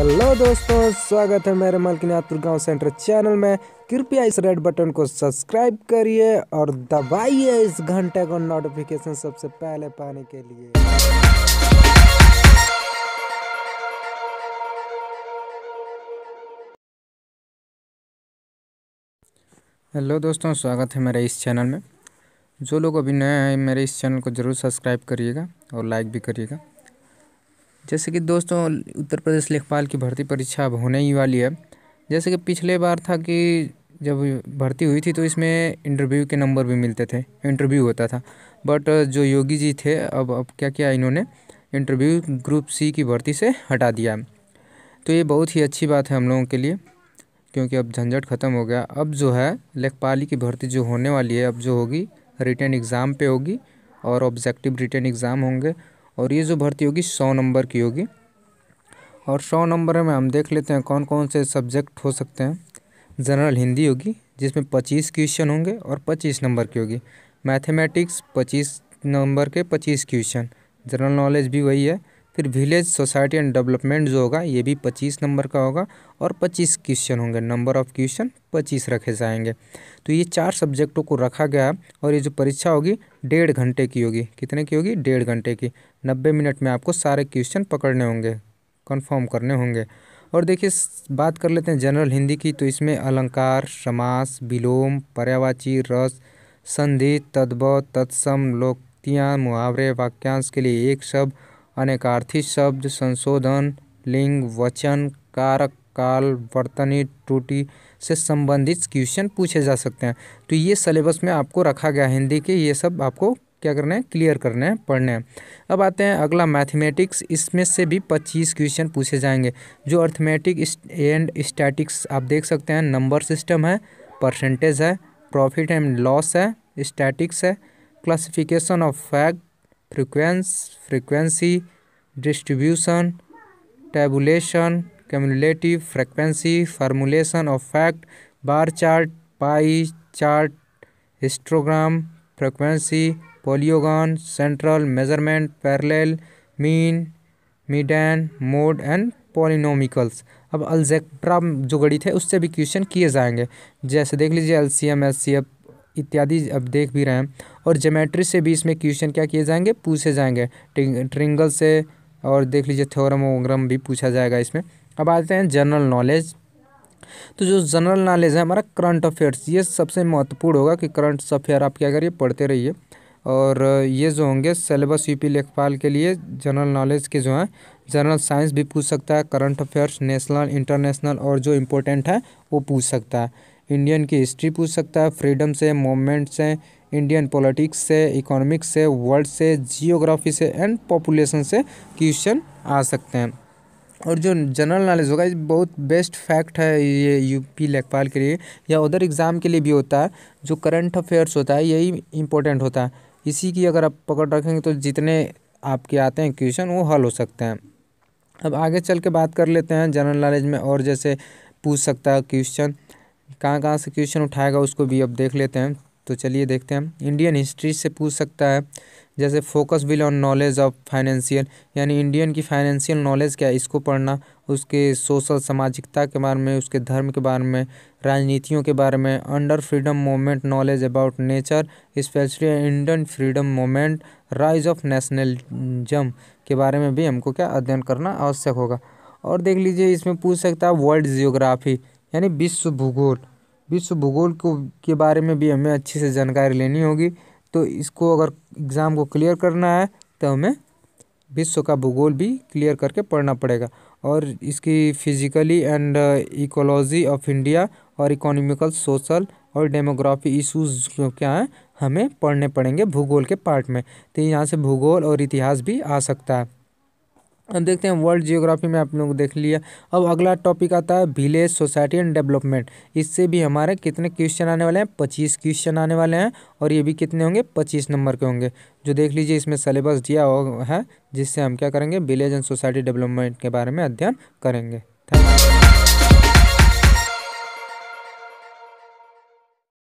hello दोस्तों स्वागत है मेरे मलकिनाथपुर गांव सेंटर चैनल में कृपया इस रेड बटन को सब्सक्राइब करिए और दबाइए इस घंटे को नोटिफिकेशन सबसे पहले पाने के लिए हेलो दोस्तों स्वागत है मेरे इस चैनल में जो लोग अभी नए हैं मेरे इस चैनल को ज़रूर सब्सक्राइब करिएगा और लाइक भी करिएगा जैसे कि दोस्तों उत्तर प्रदेश लेखपाल की भर्ती परीक्षा अब होने ही वाली है जैसे कि पिछले बार था कि जब भर्ती हुई थी तो इसमें इंटरव्यू के नंबर भी मिलते थे इंटरव्यू होता था बट जो योगी जी थे अब अब क्या किया इन्होंने इंटरव्यू ग्रुप सी की भर्ती से हटा दिया तो ये बहुत ही अच्छी बात है हम लोगों के लिए क्योंकि अब झंझट ख़त्म हो गया अब जो है लेखपाली की भर्ती जो होने वाली है अब जो होगी रिटर्न एग्ज़ाम पे होगी और ऑब्जेक्टिव रिटर्न एग्ज़ाम होंगे और ये जो भर्ती होगी सौ नंबर की होगी और सौ नंबर में हम देख लेते हैं कौन कौन से सब्जेक्ट हो सकते हैं जनरल हिंदी होगी जिसमें पच्चीस क्वेश्चन होंगे और पच्चीस नंबर की होगी मैथमेटिक्स पच्चीस नंबर के पच्चीस क्वेश्चन जनरल नॉलेज भी वही है फिर विलेज सोसाइटी एंड डेवलपमेंट जो होगा ये भी पच्चीस नंबर का होगा और पच्चीस क्वेश्चन होंगे नंबर ऑफ क्वेश्चन पच्चीस रखे जाएंगे तो ये चार सब्जेक्टों को रखा गया और ये जो परीक्षा होगी डेढ़ घंटे की होगी कितने की होगी डेढ़ घंटे की नब्बे मिनट में आपको सारे क्वेश्चन पकड़ने होंगे कन्फर्म करने होंगे और देखिए बात कर लेते हैं जनरल हिंदी की तो इसमें अलंकार समास विलोम पर्यावाची रस संधि तद्भव तत्सम लोकतियाँ मुहावरे वाक्यांश के लिए एक शब्द अनेकार्थी शब्द संशोधन लिंग वचन कारक काल वर्तनी त्रुटि से संबंधित क्वेश्चन पूछे जा सकते हैं तो ये सिलेबस में आपको रखा गया हिंदी के ये सब आपको क्या करना है क्लियर करने हैं पढ़ने हैं अब आते हैं अगला मैथमेटिक्स इसमें से भी पच्चीस क्वेश्चन पूछे जाएंगे जो अर्थमेटिक एंड स्टैटिक्स आप देख सकते हैं नंबर सिस्टम है परसेंटेज है प्रॉफिट एंड लॉस है स्टैटिक्स है classification of fact frequency frequency distribution tabulation cumulative frequency formulation of fact bar chart pie chart histogram frequency polygon central measurement parallel mean median mode and polynomials अब algebra जो गणित है उससे भी question किए जाएंगे जैसे देख लीजिए L C M S C F इत्यादि अब देख भी रहे हैं और जोमेट्री से भी इसमें क्वेश्चन क्या किए जाएंगे पूछे जाएंगे ट्रिंगल से और देख लीजिए थ्योरम वोग्राम भी पूछा जाएगा इसमें अब आते हैं जनरल नॉलेज तो जो जनरल नॉलेज है हमारा करंट अफेयर्स ये सबसे महत्वपूर्ण होगा कि करंट अफेयर आप क्या करिए पढ़ते रहिए और ये जो होंगे सिलेबस यूपी लेखपाल के लिए जनरल नॉलेज के जो हैं जनरल साइंस भी पूछ सकता है करंट अफेयर्स नेशनल इंटरनेशनल और जो इम्पोर्टेंट है वो पूछ सकता है इंडियन की हिस्ट्री पूछ सकता है फ्रीडम से मोमेंट से इंडियन पॉलिटिक्स से इकोनॉमिक्स से वर्ल्ड से जियोग्राफी से एंड पॉपुलेशन से क्वेश्चन आ सकते हैं और जो जनरल नॉलेज होगा ये बहुत बेस्ट फैक्ट है ये यूपी लेखपाल के लिए या उधर एग्ज़ाम के लिए भी होता है जो करंट अफेयर्स होता है यही इंपॉर्टेंट होता है इसी की अगर आप पकड़ रखेंगे तो जितने आपके आते हैं क्वेश्चन वो हल हो सकते हैं अब आगे चल के बात कर लेते हैं जनरल नॉलेज में और जैसे पूछ सकता है क्वेश्चन कहाँ कहाँ से क्वेश्चन उठाएगा उसको भी अब देख लेते हैं तो चलिए देखते हैं इंडियन हिस्ट्री से पूछ सकता है जैसे focus will on knowledge of financial यानी इंडियन की फाइनेंशियल नॉलेज क्या है इसको पढ़ना उसके सोशल सामाजिकता के बारे में उसके धर्म के बारे में राजनीतियों के बारे में under freedom movement knowledge about nature specially Indian freedom movement rise of nationalism के बारे में भी हमको क्या अध्ययन करना आवश्यक होगा और देख लीजिए इसमें पूछ सकता है वर्ल्ड जियोग्राफी यानी विश्व भूगोल विश्व भूगोल को के बारे में भी हमें अच्छे से जानकारी लेनी होगी तो इसको अगर एग्ज़ाम को क्लियर करना है तो हमें विश्व का भूगोल भी क्लियर करके पढ़ना पड़ेगा और इसकी physically and ecology of India और इकोनॉमिकल सोशल और डेमोग्राफी इशूज़ क्या हैं हमें पढ़ने पड़ेंगे भूगोल के पार्ट में तो यहाँ से भूगोल और इतिहास भी आ सकता है देखते हैं वर्ल्ड जियोग्राफी में आप लोग देख लिया अब अगला टॉपिक आता है विलेज सोसाइटी एंड डेवलपमेंट इससे भी हमारे कितने क्वेश्चन आने वाले हैं पच्चीस क्वेश्चन आने वाले हैं और ये भी कितने होंगे पच्चीस नंबर के होंगे जो देख लीजिए इसमें सिलेबस दिया हुआ है जिससे हम क्या करेंगे विलेज एंड सोसाइटी डेवलपमेंट के बारे में अध्ययन करेंगे थैंक यू